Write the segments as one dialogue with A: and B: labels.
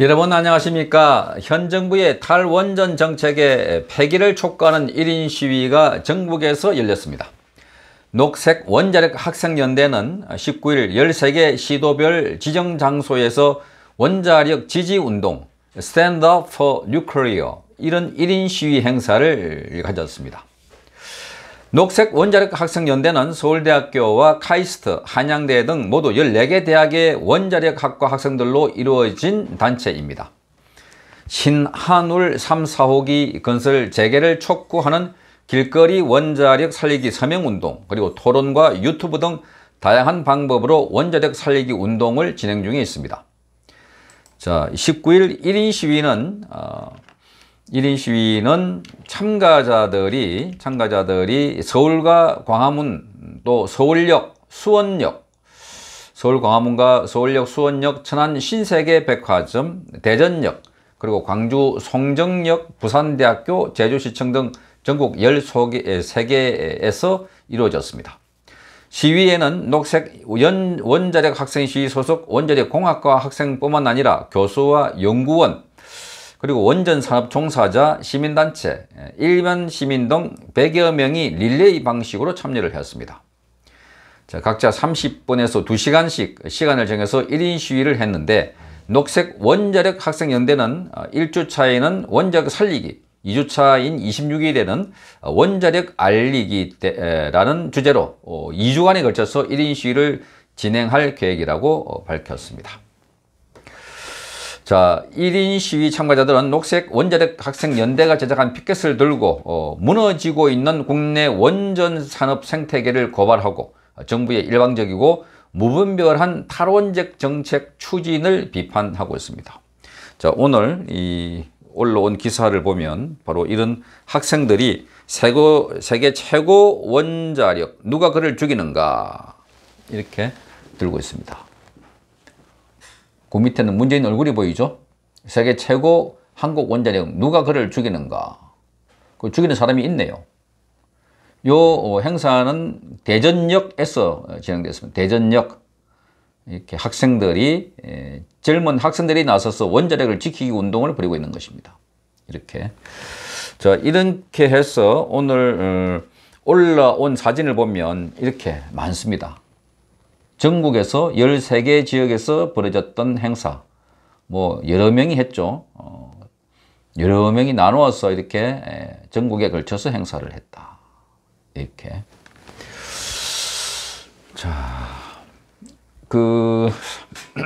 A: 여러분 안녕하십니까 현 정부의 탈원전 정책의 폐기를 촉구하는 1인 시위가 전국에서 열렸습니다 녹색 원자력 학생연대는 19일 13개 시도별 지정 장소에서 원자력 지지운동 Stand Up for Nuclear 이런 1인 시위 행사를 가졌습니다 녹색 원자력 학생연대는 서울대학교와 카이스트, 한양대 등 모두 14개 대학의 원자력학과 학생들로 이루어진 단체입니다. 신한울 3, 4호기 건설 재개를 촉구하는 길거리 원자력 살리기 서명운동, 그리고 토론과 유튜브 등 다양한 방법으로 원자력 살리기 운동을 진행 중에 있습니다. 자, 19일 1인 시위는 어, 1인 시위는 참가자들이 참가자들이 서울과 광화문 또 서울역, 수원역, 서울 광화문과 서울역, 수원역, 천안 신세계 백화점, 대전역, 그리고 광주 송정역, 부산대학교, 제주시청 등 전국 13개에서 이루어졌습니다. 시위에는 녹색 연, 원자력 학생 시위 소속 원자력 공학과 학생뿐만 아니라 교수와 연구원, 그리고 원전 산업 종사자 시민단체, 예, 일면 시민 동 100여 명이 릴레이 방식으로 참여를 했습니다. 자, 각자 30분에서 2시간씩 시간을 정해서 1인 시위를 했는데 녹색 원자력 학생연대는 1주차에는 어, 원자력 살리기, 2주차인 26일에는 어, 원자력 알리기라는 주제로 2주간에 어, 걸쳐서 1인 시위를 진행할 계획이라고 밝혔습니다. 자, 1인 시위 참가자들은 녹색 원자력 학생 연대가 제작한 피켓을 들고 어, 무너지고 있는 국내 원전 산업 생태계를 고발하고 정부의 일방적이고 무분별한 탈원적 정책 추진을 비판하고 있습니다. 자, 오늘 이 올라온 기사를 보면 바로 이런 학생들이 세고, 세계 최고 원자력 누가 그를 죽이는가 이렇게 들고 있습니다. 그 밑에는 문재인 얼굴이 보이죠? 세계 최고 한국 원자력 누가 그를 죽이는가? 그 죽이는 사람이 있네요. 요 어, 행사는 대전역에서 진행됐습니다. 대전역 이렇게 학생들이 예, 젊은 학생들이 나서서 원자력을 지키기 운동을 벌이고 있는 것입니다. 이렇게 자 이렇게 해서 오늘 어, 올라온 사진을 보면 이렇게 많습니다. 전국에서 13개 지역에서 벌어졌던 행사 뭐 여러 명이 했죠. 어, 여러 명이 나누어서 이렇게 전국에 걸쳐서 행사를 했다. 이렇게 자그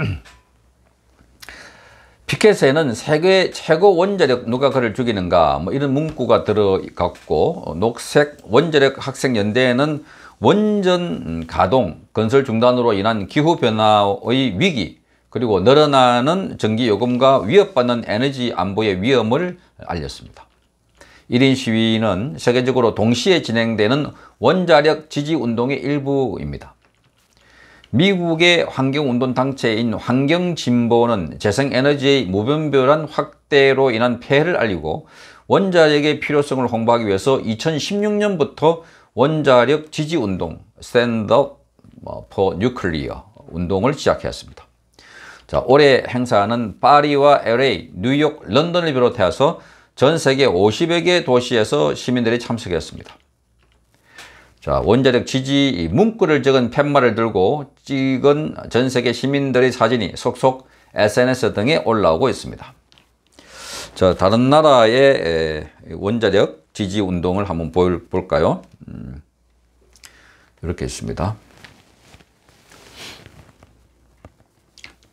A: 피켓에는 세계 최고 원자력 누가 그를 죽이는가 뭐 이런 문구가 들어갔고 녹색 원자력 학생연대에는 원전 가동, 건설 중단으로 인한 기후변화의 위기, 그리고 늘어나는 전기요금과 위협받는 에너지 안보의 위험을 알렸습니다. 1인 시위는 세계적으로 동시에 진행되는 원자력 지지 운동의 일부입니다. 미국의 환경운동 단체인 환경진보는 재생에너지의 무변별한 확대로 인한 폐해를 알리고 원자력의 필요성을 홍보하기 위해서 2016년부터 원자력 지지운동, Stand Up 뭐, for Nuclear 운동을 시작했습니다. 자, 올해 행사는 파리와 LA, 뉴욕, 런던을 비롯해서 전 세계 50여 개 도시에서 시민들이 참석했습니다. 자, 원자력 지지 문구를 적은 팻말을 들고 찍은 전 세계 시민들의 사진이 속속 SNS 등에 올라오고 있습니다. 자, 다른 나라의 원자력 지지 운동을 한번 볼까요? 음, 이렇게 있습니다.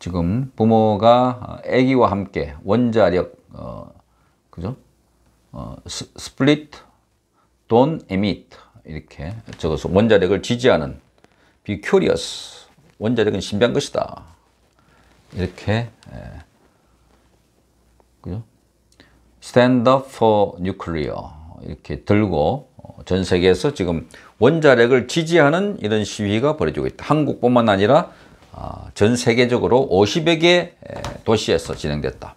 A: 지금 부모가 아기와 함께 원자력 어, 그죠? 어, 스플릿 돈에미 이렇게 적어서 원자력을 지지하는 be c u r 원자력은 신비한 것이다 이렇게 예. 그죠? stand up for nuclear 이렇게 들고 어, 전 세계에서 지금 원자력을 지지하는 이런 시위가 벌어지고 있다. 한국뿐만 아니라 아, 전 세계적으로 50여 개 도시에서 진행됐다.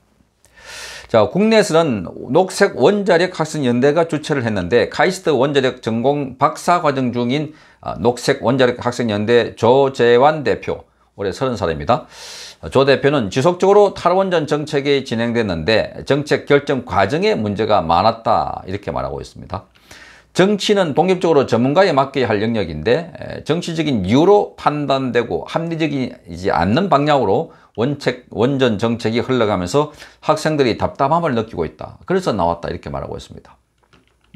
A: 자, 국내에서는 녹색 원자력 학생연대가 주최를 했는데 카이스트 원자력 전공 박사 과정 중인 아, 녹색 원자력 학생연대 조재환 대표 올해 30살입니다. 조 대표는 지속적으로 탈원전 정책이 진행됐는데 정책 결정 과정에 문제가 많았다 이렇게 말하고 있습니다. 정치는 독립적으로 전문가에 맡게 할 영역인데 정치적인 이유로 판단되고 합리적이지 않는 방향으로 원책, 원전 정책이 흘러가면서 학생들이 답답함을 느끼고 있다. 그래서 나왔다 이렇게 말하고 있습니다.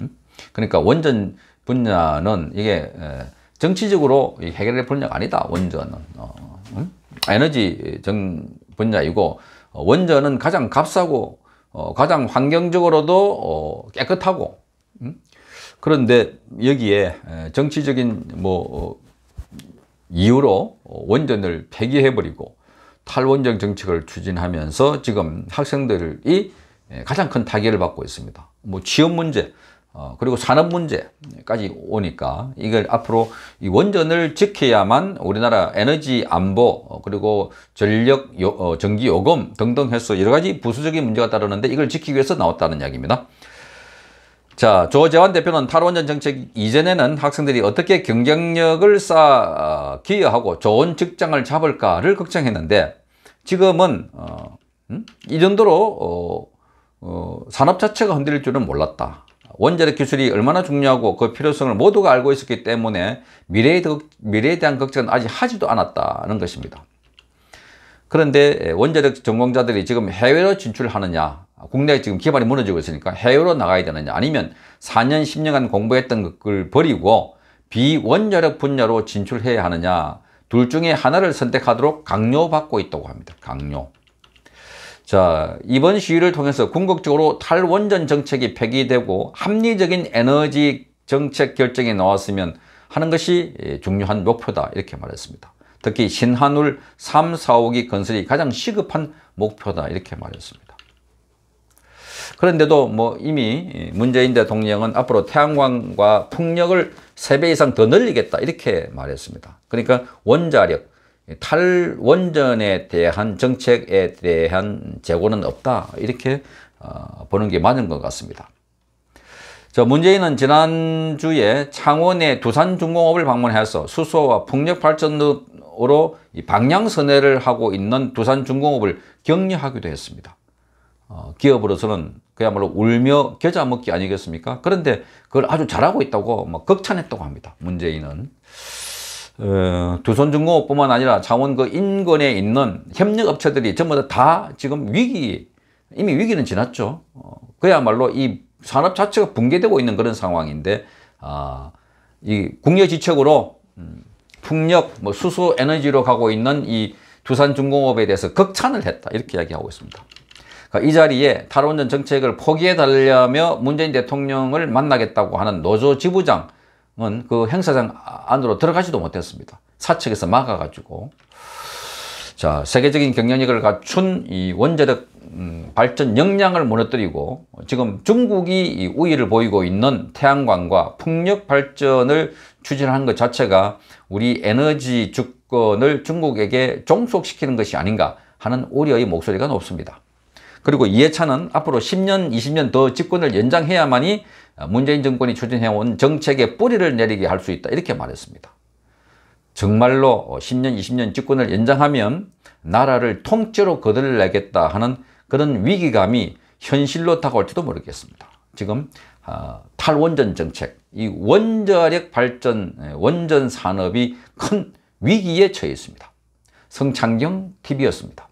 A: 음? 그러니까 원전 분야는 이게 정치적으로 해결될 분야가 아니다. 원전은. 어, 음? 에너지 전 분야이고 어, 원전은 가장 값싸고 어, 가장 환경적으로도 어, 깨끗하고 음? 그런데 여기에 정치적인 뭐 이유로 원전을 폐기해버리고 탈원전 정책을 추진하면서 지금 학생들이 가장 큰 타격을 받고 있습니다. 뭐 취업 문제, 어, 그리고 산업 문제까지 오니까 이걸 앞으로 이 원전을 지켜야만 우리나라 에너지 안보 어, 그리고 전력 요, 어, 전기 요금 등등 해서 여러 가지 부수적인 문제가 따르는데 이걸 지키기 위해서 나왔다는 이야기입니다. 자, 조재환 대표는 탈원전 정책 이전에는 학생들이 어떻게 경쟁력을 쌓아 어, 기여하고 좋은 직장을 잡을까를 걱정했는데 지금은 어, 음? 이 정도로 어, 어, 산업 자체가 흔들릴 줄은 몰랐다. 원자력 기술이 얼마나 중요하고 그 필요성을 모두가 알고 있었기 때문에 미래에, 미래에 대한 걱정은 아직 하지도 않았다는 것입니다. 그런데 원자력 전공자들이 지금 해외로 진출하느냐 국내에 지금 기반이 무너지고 있으니까 해외로 나가야 되느냐 아니면 4년 10년간 공부했던 것을 버리고 비원자력 분야로 진출해야 하느냐 둘 중에 하나를 선택하도록 강요받고 있다고 합니다. 강요. 자 이번 시위를 통해서 궁극적으로 탈원전 정책이 폐기되고 합리적인 에너지 정책 결정이 나왔으면 하는 것이 예, 중요한 목표다 이렇게 말했습니다. 특히 신한울 3, 4호기 건설이 가장 시급한 목표다 이렇게 말했습니다. 그런데도 뭐 이미 문재인 대통령은 앞으로 태양광과 풍력을 3배 이상 더 늘리겠다 이렇게 말했습니다. 그러니까 원자력, 탈원전에 대한 정책에 대한 재고는 없다 이렇게 어, 보는 게 맞는 것 같습니다. 저 문재인은 지난주에 창원의 두산중공업을 방문해서 수소와 풍력발전으로 방향선회를 하고 있는 두산중공업을 격려하기도 했습니다. 어, 기업으로서는 그야말로 울며 겨자 먹기 아니겠습니까? 그런데 그걸 아주 잘하고 있다고 막 극찬했다고 합니다. 문재인은. 어, 두손중공업뿐만 아니라 자원그 인근에 있는 협력업체들이 전부 다 지금 위기, 이미 위기는 지났죠. 어, 그야말로 이 산업 자체가 붕괴되고 있는 그런 상황인데, 아, 이국내지책으로 음, 풍력, 뭐 수소 에너지로 가고 있는 이 두산중공업에 대해서 극찬을 했다. 이렇게 이야기하고 있습니다. 그까이 그러니까 자리에 탈원전 정책을 포기해 달려며 문재인 대통령을 만나겠다고 하는 노조 지부장, 그 행사장 안으로 들어가지도 못했습니다. 사측에서 막아가지고 자 세계적인 경쟁력을 갖춘 이 원자력 음, 발전 역량을 무너뜨리고 지금 중국이 우위를 보이고 있는 태양광과 풍력 발전을 추진하는 것 자체가 우리 에너지 주권을 중국에게 종속시키는 것이 아닌가 하는 우려의 목소리가 높습니다. 그리고 이해찬은 앞으로 10년, 20년 더 집권을 연장해야만이 아, 문재인 정권이 추진해온 정책의 뿌리를 내리게 할 수 있다 이렇게 말했습니다. 정말로 10년, 어, 20년 집권을 연장하면 나라를 통째로 거들려겠다 하는 그런 위기감이 현실로 다가올지도 모르겠습니다. 지금 아, 탈원전 정책, 이 원자력 발전, 원전 산업이 큰 위기에 처해 있습니다. 성창경 TV였습니다.